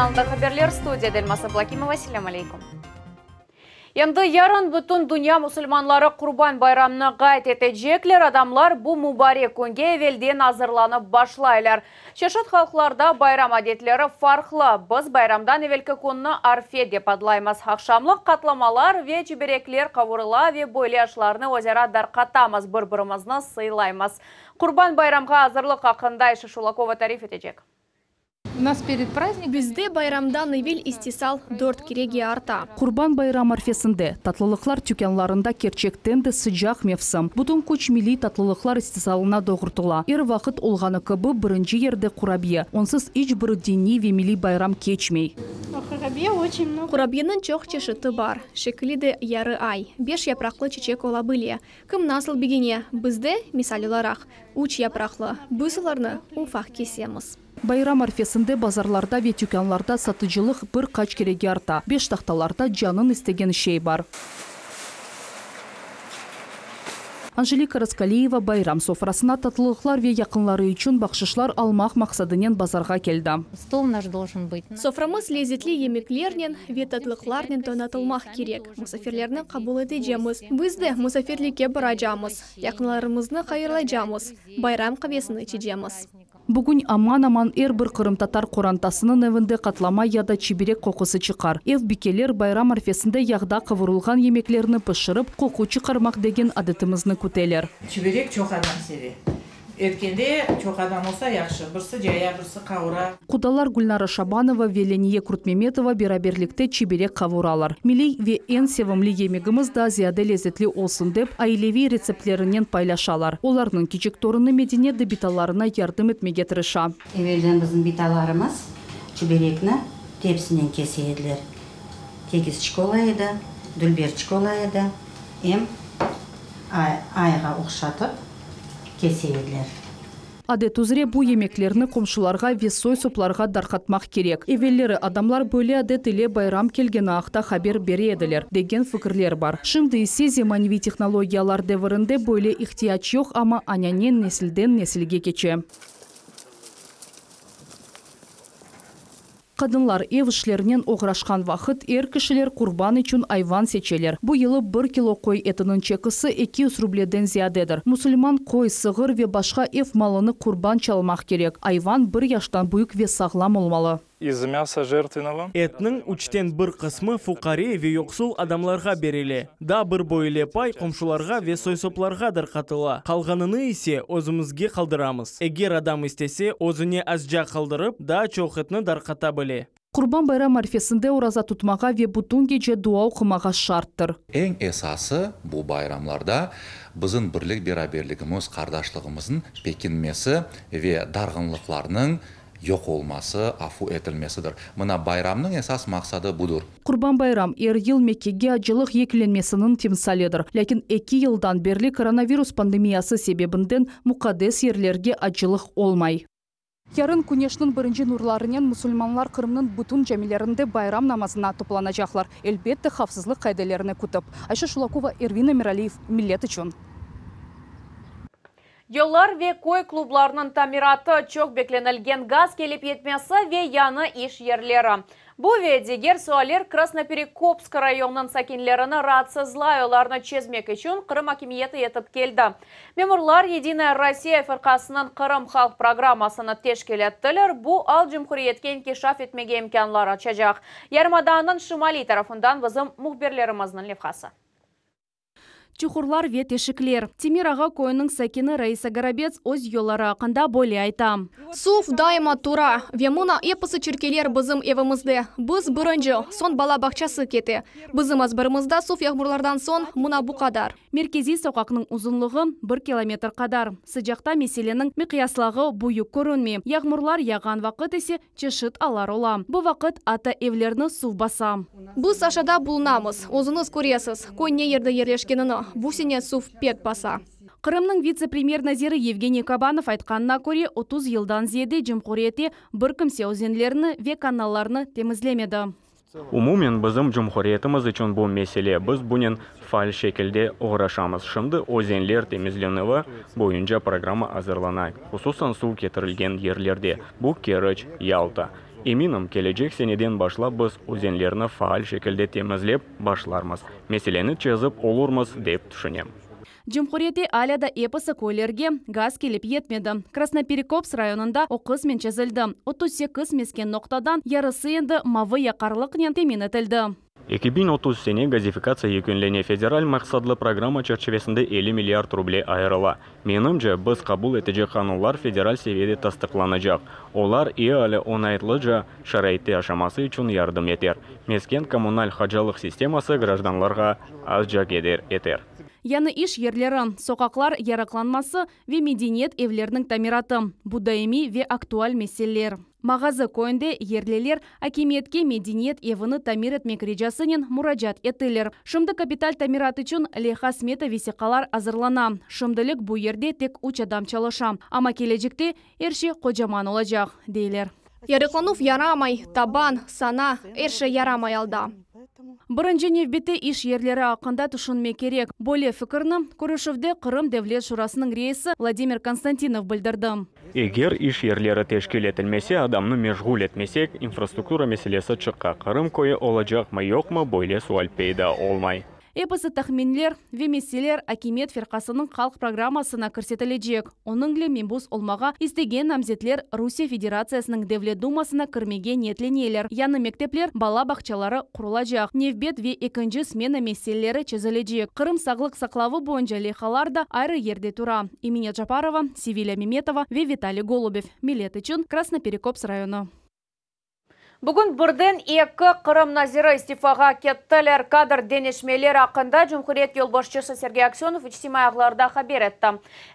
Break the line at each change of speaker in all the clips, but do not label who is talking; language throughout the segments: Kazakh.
каналында хабарлер студия Дельмас Блакима Василия Малейкум. Енді ярын бүтін дүния мұсылманлары құрбан байрамына ғайт етеджеклер адамлар бұ мұбарек күнге әвелден азырланып башлайлар. Шешіт қалқыларда байрам әдетлері фарқлы. Біз байрамдан әвелкі күнні арфе деп ақшамлық Ақшамлық қатламалар ве жібереклер қавырыла ве бойлешларны озера дарқатамыз, бір-бірімізді сыйлаймыз. Құрбан байрамға азырлық ақындай шулакова тариф етеджек
нас перед праздником бізде байрамда ивел истисал дөрт кереге арта құрбан
байрам арфесінде татлылықлар тюкенларында керчектенді сыжақ мевсым бұдың көч милли татлылықлар истисалына доғыртыла ир вақыт олғаны кыбы бірінші ерді құрабие онсыз ич бір дени ве милли байрам кечмей
құрабиенің чоқ чешіті бар шекілиді яры ай беш япрақлы чечек ола біле кім насыл бегене бізде мисалиларақ уч япрақлы бұсыларны уфақ кесеміз
Байрам арфесінде базарларда ве түкенларда сатыжылық бір қач кереге арта. Беш тақталарда жанын істеген шей бар. Анжелика Раскалиева байрам софрасына татылықлар ве яқынлары үчін бақшышлар алмақ мақсадынен базарға келді.
Софрамыз лезетлі емеклернен ве татылықларнен донатылмақ керек. Мұсаферлерінің қабыл жеміз. Бізді мұсаферлікке жамыз. Яқынларымызны жамыз. Байрам қавесін жеміз.
Бүгін аман-аман әр бір қырымтатар татар өвінде қатлама яда чиберек қоқысы чықар. Әв бикелер байрам арфесінде яғда қывырылған емеклеріні пұшырып, қоқу чықармақ деген адытымызны көтелер. чоқ адам Еткенде чоқ адам болса жакшы бірсі жая, бірсі қауыра. Кудалар Гүлнара Шабанова, Веления Крутмеметова бераберлікте чеберек қавуралар. Милей ве эн севімлі да зияды лезетлі осын деп айлеви рецептлерінен пайлашалар. Оларның кичек торыны медине дебиталарына ярдым етмеге тырыша. Әуелден біздің биталарымыз чеберекні тепсінен кесейділер. Тегіз школа дүлбер школа ем айға кеседілер. адет узре бу емеклеріні қомшыларға, весой сұпларға дарқатмақ керек Эвеллері адамлар бөлі адет іле байрам келген қабер хабер еділер, деген фікірлер бар шымды исе зиманеви технологиялар дәвірінде бөле иқтияч ек, ама анянен несилден несилге кече Қадынлар ев ишлеринен оғырашқан вақыт эр кішілер құрбан үчүн айван сечелер Бұйылы бір кило қой әтінің чекісі эки жүз рубледен зиядедір мусулман қой сығыр ве башқа ев малыны құрбан чалмақ керек айван бір яштан бұйық ве сағлам олмалы
из мяса жертвенного. Этнің үчтен бір қысмы фуқари ве йоксул адамларға береле. Да бір бойле пай қомшыларға ве сойсопларға дарқатыла. Қалғаныны есе өзімізге қалдырамыз. Егер адам істесе, өзіне азжа қалдырып, да
чоқытны дарқата біле.
Құрбан байрам арфесінде ораза тұтмаға ве бұтунге же дуа
оқымаға шарттыр. Ең эсасы бұл байрамларда біздің бірлік бераберлігіміз, қардашлығымыздың пекінмесі ве дарғынлықларының жоқ олмасы афу етілмесідір мына байрамның эсас мақсады будур
құрбан байрам эр мекеге жылық екіленмесінің тимсалыдыр ләкин эки йылдан берлі коронавирус пандемиясы себебінден мұқадес ерлерге ажылық олмай Ярын күнешнің бірінші нұрларынен мұсылманлар Қырымның бүтін жәмелерінде байрам намазына топлана жақлар, әлбетті қапсызлық қайдалеріне күтіп. Шулакова, Ирвина Миралиев, Милет үшін.
Йолар ве кой клубларының тамираты чок бекленілген газ келіп етмесі ве яны иш ерлері. Бу ве дегер суалер Красноперекопск районның сакинлеріні ратсызлай оларны чезмек үшін Қырым акимиеті етіп келді. Мемурлар Единая Россия фырқасының Қырым халқ программасыны тешкел Бу бұ ал жүмхуриеткен кешаф етмеге имканлар ачажақ. Ярмаданың шымали тарафындан вызым мұхберлеріміздің левхасы
чухурлар вет ешіклер. темир аға көйінің
сәкені раиса Гарабец өз елары ақында бойле айта суф дайыма тура вемуна эпосы чиркелер бызым эвимизде бұрын биринчи сон бала бакчасы кети бизим азбирибизда суф яғмұрлардан сон мұна бұқадар. кадар соқақының ұзынлығы 1
километр қадар сыжакта меселенің мыкыяслагы бұйы көрінме. Яғмұрлар яған вақыт есе
чешіт алар олам Бұ вақыт ата евлеріні суф баса Бұз ашада бұлнамыз. Озыныз көресіз Көйне ерді жерде бусине суфпет баса Қырымның
вице премьер назері евгений кабанов айтқанына көре 30 жылдан зеде жумхурияти бір кімсе өзенлеріні ве каналларны темізлемеді.
Умумен біздің жұмхуриетіміз үшін бұл меселе біз бұнен фаль шекілде оғырашамыз. Шымды өзенлер темізленуі бойынша программа азырланай. Құсусан су кетірілген ерлерде. Бұл керіч Ялта. Иминам келечек сенеден башла біз өзенлеріні фаал шекілде темізлеп башлармыз. Меселені чезіп олурмыз деп түшінем.
Жымқорияте Аляда епісі көлерге ғаз келіп етмеді. Красноперекопс районында оқыз мен чезілді. 38 мескен ноқтадан ярысы енді мавы яқарлық нен темін әтілді.
2030 сене газификация екенлене федераль мақсадлы программа чәрчевесінде 50 миллиард рублей айырыла. Менімже, біз қабыл етеже қанулар федераль севеде тастықланажақ. Олар иәлі әлі жа шарайты ашамасы үчін ярдым етер. Мескен коммуналь хаджалық системасы гражданларға аз жақ едер етер
яны иш ерлерін, соқақлар ярақланмасы ве мединет евлерінің тамираты даими ве актуаль мәселелер мағазы койнде ерлелер акиметке мединет евіні тамират этмек режасынен етілер шымды капиталь тамират үчүн леха смета қалар азырлана шымдылык бу ерде тек үч адам чалыша ама келечекте эрши кожаман олажак дейлер ярыкланув ярамай табан сана эрши ярамай алда бұрын беті иш ерлері ақында түшінме керек боле фікірні көрішевде қырым Девлет шурасының рейсі владимир константинов білдірді
егер иш ерлері тешкіл етілмесе адамны межғул етмесек инфраструктура меселесі шыққа қырым көйі олажақ ма жоқ ма бойле суалпейді олмай
эпосы тахминлер вемеселер акимет ферқасының халық программасына көрсетілежек оның ле мембус олмаға истеген намзетлер русия федерациясының девле думасына кірмеге ниетленелер яны мектеплер бала бақчалары құрылажақ невбет ве екінші смена чезілі чезілежек қырым сағлық сақлавы бойынша лехалар да айры ерде тура имени джапарова севиля меметова ве виталий голубев милет үчін красноперекопс районы Бүгін бұрден екі қырым назиры истифаға кеттілер
кадр денешмелер ақында Жүмхурет елбашчысы Сергей Аксенов үчтимай ағыларда қабер етті.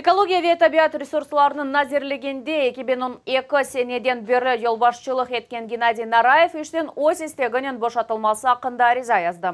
Экология ве табиат ресурсларының назирлігінде 2012 сенеден бері елбашчылық еткен Геннадий Нараев үштен ос істегінен бошатылмасы ақында ариза язды.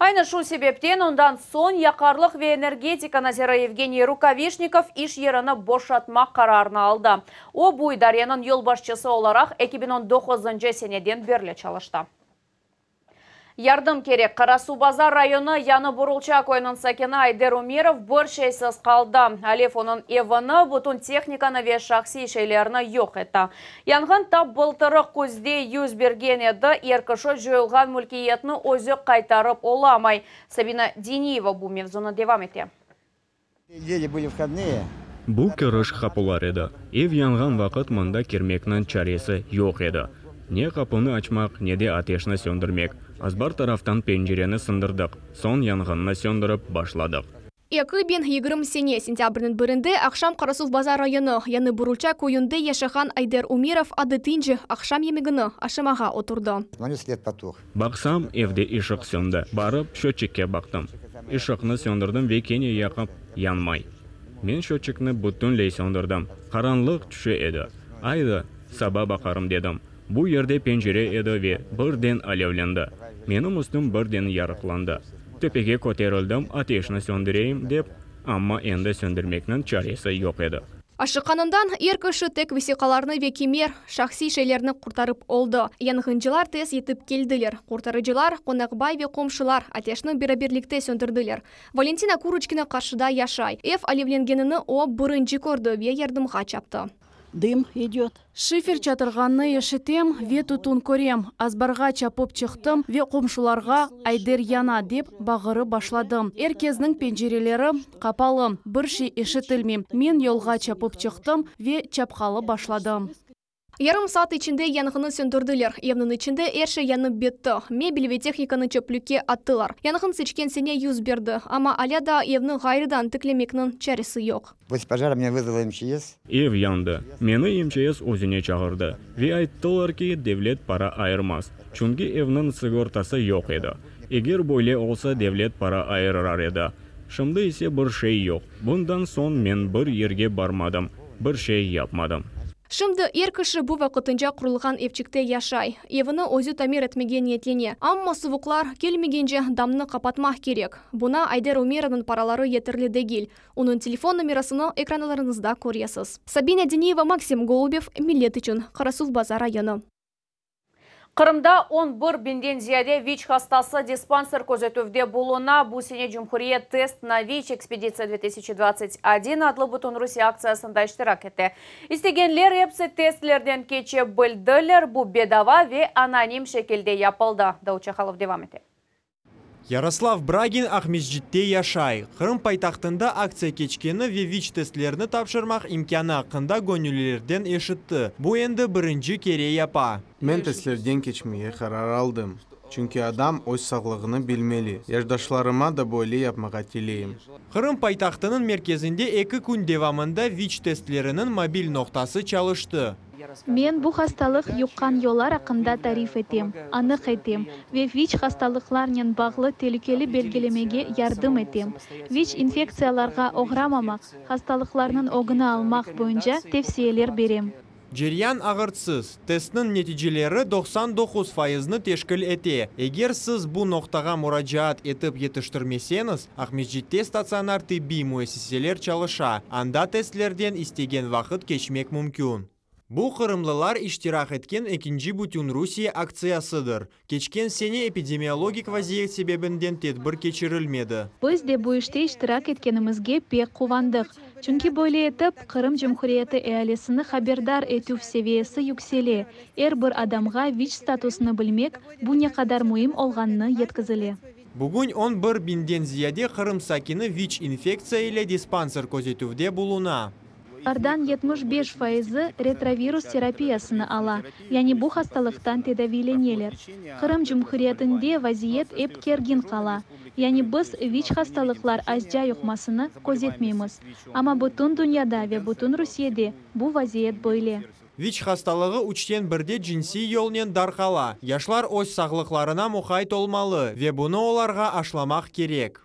Айны шу себептен ондан сон яқарлық ве энергетика назиры Евгений Рукавишников іш еріні бошатмақ қарарына алды. О буйдаренің елбашчысы оларақ 2019 сенеден кемеден берле чалышта. Ярдым керек. Қарасу базар районы Яны Бурулчак ойнын сакена Айдер Умеров бір шейсіз қалды. Алеф оның евіні бұтын техниканы ве шақси шейлеріні йоқ етті. Янған тап бұлтырық көзде юз берген еді, еркіші жойылған мүлкиетіні өзі қайтарып оламай. Сабина Дениева бұл мевзуны девам етті.
Недели были входные,
Бұл көріш қапылар еді. Ев янған вақыт мұнда кермекнің чаресі йоқ еді не қапыны ачмақ не де атешіні сөндірмек азбар тарафтан пенжерени сындырдық сон янғынны сөндіріп башладық
Екі бен егерме сене сентябрінің бірінде Ақшам Қарасуф базар районы, яны бұруча көйінде Ешіған айдер умиров ады тінжі Ақшам емігіні Ашымаға отырды.
Бақсам, әвде сөнді барып счетчикке бақтым. ишыкны сөндірдім векене яқып, янмай мен бұттың лей сөндірдім. Қаранлық түші еді. Айды, саба бақарым дедім. Bu ерде пенжере бірден birden alevlandi. Meni бірден ярықланды. Төпеге Tepaga ko'tarildim, атешіні сөндірейім деп, амма енді сөндірмекнің чаресі еді. еді.
Ашыққанындан ер күші тек весиқаларны векемер, шақси шелеріні құртарып олды. Яңғынжылар тез етіп келділер. Құртарыжылар, қонақбай ве қомшылар, атешінің біраберлікте сөндірділер. Валентина Куручкина қаршыда яшай. Эф алевленгеніні о бұрын жекорды ве ердім чапты дым идет. Шифер чатырғанны
ешітем, ве тұтын көрем. Азбарға чапып чықтым, ве қомшыларға айдер яна деп бағыры башладым. Еркезнің пенжерелері қапалым, бірші ешітілмем.
Мен елға чапып чықтым, ве чапқалы башладым. Ярым сат ичинде янгыны сөндүрдүлөр. Эмнин ичинде эрше янып бетті. Мебель ве техниканы чөплүкке аттылар. сечкен сене юз берди, ама аляда эвни ғайрыдан тиклемекнин чарысы жок.
После
пожара МЧС. Эв янды. Мени МЧС өзүнө чагырды. Ве айттылар ки девлет пара айырмас. Чунки эвнин сыгортасы жок эди. Эгер бойле болса девлет пара айырар эди. Шымды эсе бир шей жок. Бундан сон мен бір жерге бармадым. бір шей япмадым.
Шымды ер кіші бұ вақытынжа құрылған епчікті яшай. Евіні өзі тамир әтмеген етлене. Амма сұвықлар келмегенже дамны қапатмақ керек. Бұна Айдер Умераның паралары етірлі дегіл. Оның телефон номерасыны экранларыңызда көресіз. Сабина Денеева, Максим Голубев, Милет үчін, Қарасул базар районы.
Қырымда 11 бенден зияде ВИЧ хастасы диспансер көзетөвде өвде бусине сене тест на ВИЧ экспедиция 2021 адлы бұтын Руси акциясында іштірак етті. Истегенлер епсі тестлерден кече білділер, бұ бедава ве аноним шекелде япылды. Дауча халов девам етті.
Ярослав Брагин Ахмезжитте яшай. Хрым пайтақтында акция кечкені ве-вич тестлеріні тапшырмақ имкяны ақында гонюлерден ешітті. Бұ енді бірінші кере япа. Мен тестлерден кечмеге қарар алдым. Чүнкі адам өз сағылығыны білмелі. Яшдашларыма да бойлы япмаға тілейім. Кырым пайтақтының меркезінде екі күн девамында ВИЧ тестлерінің мобиль ноқтасы чалышты.
Мен бұғасталық хасталык юққан ақында ақында тариф әтем, анық әтем ве ВИЧ хасталыкларынын бағлы телікелі белгілемеге э, ярдым әтем. ВИЧ инфекцияларға оғрамамақ, қасталықларының оғына алмақ бойынша тевсиелер берем.
жерян ағыртсыз. Тестінің нәтижелері 99 файызны тешкіл әте. Егер сіз бұ ноқтаға мұраджаат етіп етіштірмесеңіз, Ахмеджетте стационар тибби муэссеселер чалыша. Анда тестлерден істеген вақыт кешмек мүмкін. Бұл қырымлылар іштирақ еткен екінші бүтін Русия акциясыдыр. Кечкен сене эпидемиологик вазиек себебінден тедбір кечірілмеді.
Біз де бұл іште іштирақ еткенімізге пек қуандық. Чүнки бөлі етіп, Қырым Жумхурияты әлесіні хабардар ету севесі юкселе. Әр бір адамға ВИЧ статусыны білмек, бұл не қадар мұйым олғанны еткізіле.
Бүгін 11 бінден зияде Қырым сакины ВИЧ инфекция еле диспансер көзетуде бұлуна.
Қардан 75 пайызы ретровирус терапиясыны ала, яни бу хасталықтан тедавиленелер. Қырым Жумхуриятинде вазиет әп керген қала, яни біз ВИЧ хасталықлар азжа ұқмасыны көзетмейміз. Ама бұтын дүйнөдө ве бұтын Русиеде бу вазиет бойле.
ВИЧ хасталығы үчтен бірде джинси елнен дарқала. Яшлар өз сағлықларына мұхайт олмалы, ве бұны оларға ашламақ керек.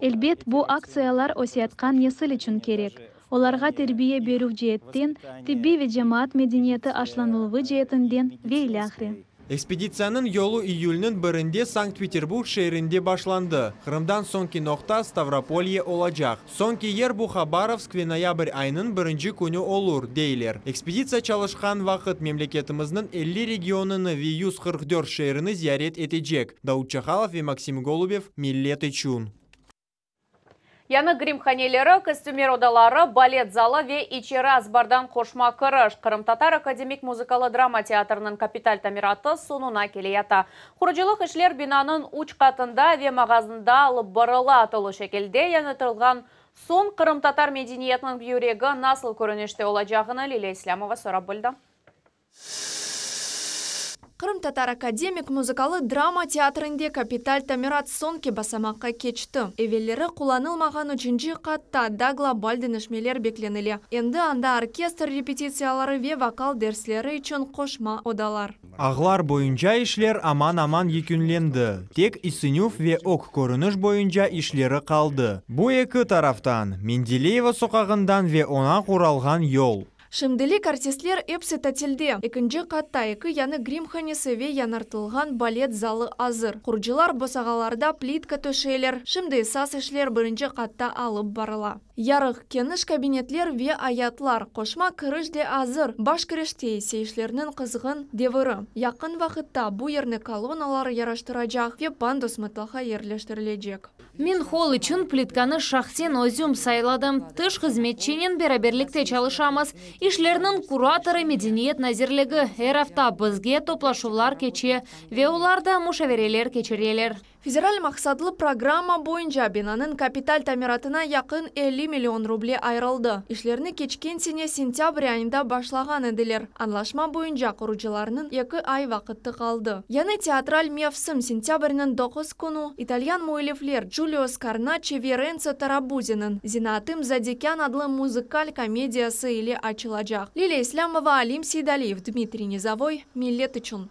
Элбет, бұл акциялар осиятқан несіл үшін керек оларға тәрбие беру жиеттен тіби ве жамаат мәдениеті ашланылуы жиетінден вейлі ақры
экспедицияның елу июльнің бірінде санкт петербург шейрінде башланды қырымдан соңки ноқта ставрополье олажақ Соңки ер Бухабаровск ве ноябрь айының бірінші күні олур дейлер экспедиция чалышқан вақыт мемлекетіміздің 50 регионыны ве 144 шейріні зиярет етежек дауд чахалов ве максим голубев миллет чун.
Яны гримханелері, костюмер одалары, балет залы ве ичері бардан қошма Қырым Қырымтатар академик музыкалы драма театрының капиталь тамираты сонуна ята. Құрыжылық ішлер бинаның уч қатында ве мағазында алып барыла атылы шекелде янытырылған Сон татар мәдениетінің бүйрегі насыл көрініште жағына Лилия Ислямова сұрап білді.
Қырым татар академик музыкалы драма театрында капиталь Тамират Сонке басамаққа кечті. Эвеллері қуланылмаған үшінші қатта да глобал дінішмелер бекленілі. Енді анда оркестр репетициялары ве вокал дерслері үшін қошма одалар.
Ағлар бойынша ішлер аман-аман екінленді. Тек Исенюф ве ок көрініш бойынша ішлері қалды. Бұ екі тарафтан Менделеева соқағындан ве она құралған ел.
Шымділік артистлер эпсе тәтелде экинчи қатта әкі яны гримханесеве янартылған балет залы азыр Құрджылар босағаларда плитка төшелер. шымдей сас ишлер биринчи қатта алып барыла Ярық кеніш кабинетлер ве аятлар Қошма кырыш де азыр баш кириште қызғын қызғын девыры вақытта вакытта бу колоналар колонналар яраштырачак ве пандус мытлаха ерлештирилечек
Мен хол үчүн плитканы шахсен өзүм сайладым. Тыш кызметчинин бераберликте чалышамыз. Ишлерінің кураторы мәдениет Эр афта бізге
топлашулар кече, веуларда мушаверелер кечерелер. Федераль мақсадлы программа бойынша бинаның капитал тамиратына яқын 50 миллион рубле айрылды. Ишлеріні кечкен сене сентябрь айында башлаған әділер. Анлашма бойынша құручыларының екі ай вақытты қалды. Яны театрал мефсім сентябрінің 9 күні итальян мойлифлер Джулиос Карначи Веренцо Тарабузинын «Зинатым задекян адлы музыкаль комедиясы или ач açılacak. Lile İslamova, Alim Sidaliyev, Dmitri Nizavoy, Millet için.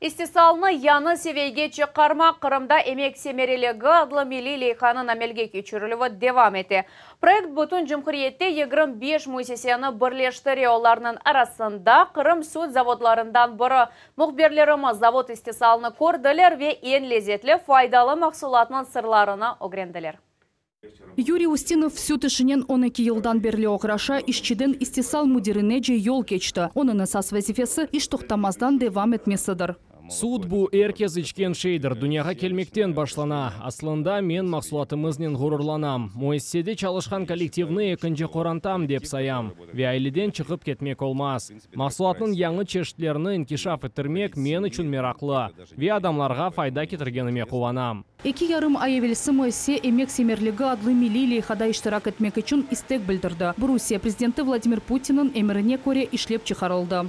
İstisalını yanı seviyge çıxarma Kırım'da emek
semereliği adlı Milli Leykanın amelge keçürülüvü devam eti. Proyekt bütün cümhuriyette 25 müzisyeni birleştiri onlarının arasında Kırım Süt Zavodlarından bürü muhberlerimiz zavod istisalını kordiler ve en lezzetli faydalı maksulatının sırlarına ogrendiler
юрий устинов всю онеки йылдан берле окраша ишчиден истисал мудирине же жол кечті онын сасвезифесі иш тоқтамаздан девам етмесідір
суд бұ эркез ичкен шейдер дүнияға келмектен башлана аслында мен мақсулатымызнен ғұрырланам муэсседе чалышкан коллективны экинчи қорантам деп саям айлиден чыгып кетмек олмас максулатнын яңы чештілеріні инкишаф этирмек мен үчүн мерақлы. ве адамларға файда кетіргеніме қуанам.
эки ярым ай эвелси муэссе эмек семерлиги адлы милли лейхада иштирак этмек үчүн истек билдирди Брусия президенти владимир Путинын эмирине көре ішлеп чыгарылды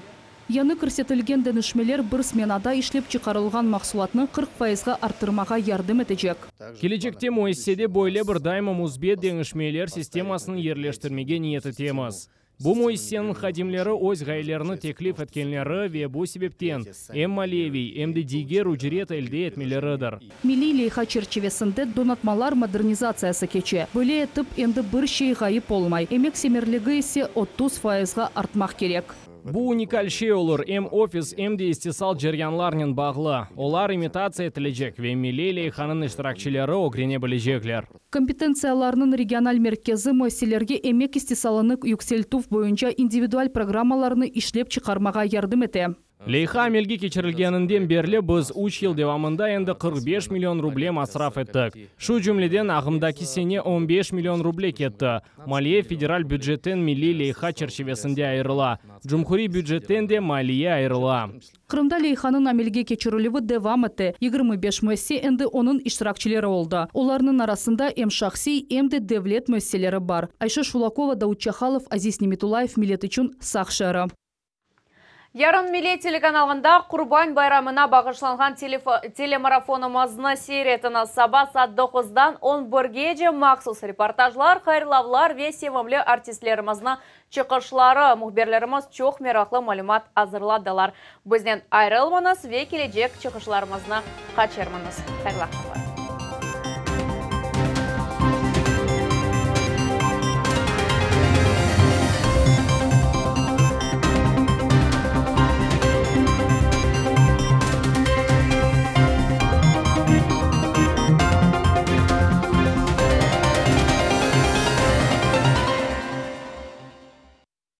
Яны көрсетілген дәнішмелер бір сменада ішлеп чықарылған мақсулатыны 40 пайызға арттырмаға ярдым
әтіжек. Келечекте Моисседе бойле бір дайма мұзбе дәнішмелер системасын ерлештірмеге ниеті теміз. Бұ Моиссенің қадимлері өз ғайлеріні теклиф әткенлері ве бұ себептен Эмма Левий, МДД-ге ружерет әлде әтмелерідір.
Мили лейха черчевесінде донатмалар модернизациясы кече. Бұл етіп енді бір шей ғайып олмай. Эмек семерлігі есе 30 артмақ керек
бул уникальше олыр, әм офис эмди истесал жарыянларынын бағылы. олар имитация этилежек ве милли лейханын иштиракчилери огирене билежеклер
компетенцияларынын региональ меркези маселелерге эмек истисалыны туф бойынша индивидуаль программаларны ішлеп чықармаға ярдым эте
лейха Мельги кешірілгенінден берлі біз 3 елде аманда 45 миллион рубле масраф еттік шу жүмледен ағымда кесене 15 миллион рубле кетті малия федераль бюджетен милли лейха чершевесінде айырыла Джумхури бюджеттен де малия айырыла
Қырымда лейханың әмелге кечірілуі девам 25 мөсе әнді оның іштіракчілері олда. Оларның арасында М шақсей, әмді девлет мөселері бар. Айша Шулакова, даучахалов Чахалов, Азиз Немитулаев, Милет үчін
Ярын Миле телеканалында Құрбан байрамына бағышланған телемарафонымызны серетіні саба сат 9-дан 11-ге же мақсус репортажлар, қайырлавлар ве севімлі артистлерімізіні чықышлары, мұхберлеріміз чоқ мерақлы малымат азырладылар. Бізден айрылманыз ве келеджек чықышларымызны қачырмыңыз. Қайрылақтылар.